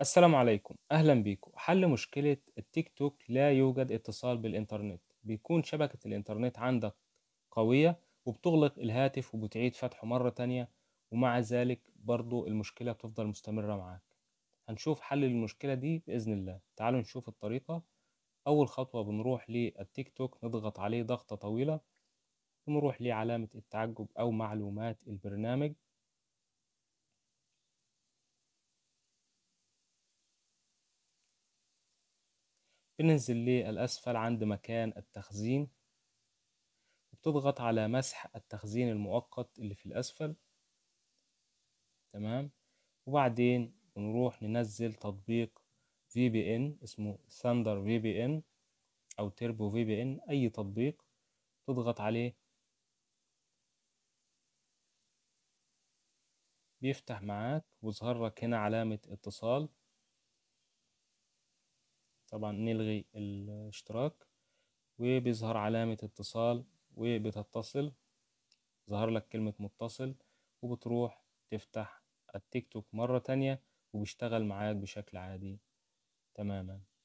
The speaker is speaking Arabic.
السلام عليكم أهلا بيكم حل مشكلة التيك توك لا يوجد اتصال بالإنترنت بيكون شبكة الإنترنت عندك قوية وبتغلق الهاتف وبتعيد فتحه مرة تانية ومع ذلك برضو المشكلة بتفضل مستمرة معاك هنشوف حل المشكلة دي بإذن الله تعالوا نشوف الطريقة أول خطوة بنروح للتيك توك نضغط عليه ضغطة طويلة ونروح لعلامة التعجب أو معلومات البرنامج بننزل للأسفل عند مكان التخزين وبتضغط على مسح التخزين المؤقت اللي في الأسفل تمام وبعدين نروح ننزل تطبيق في بي ان اسمه ثاندر في بي ان او تيربو في بي ان اي تطبيق تضغط عليه بيفتح معاك ويظهر لك هنا علامة اتصال طبعا نلغي الاشتراك وبيظهر علامة اتصال وبتتصل ظهر لك كلمة متصل وبتروح تفتح التيك توك مرة تانية وبيشتغل معاك بشكل عادي تماما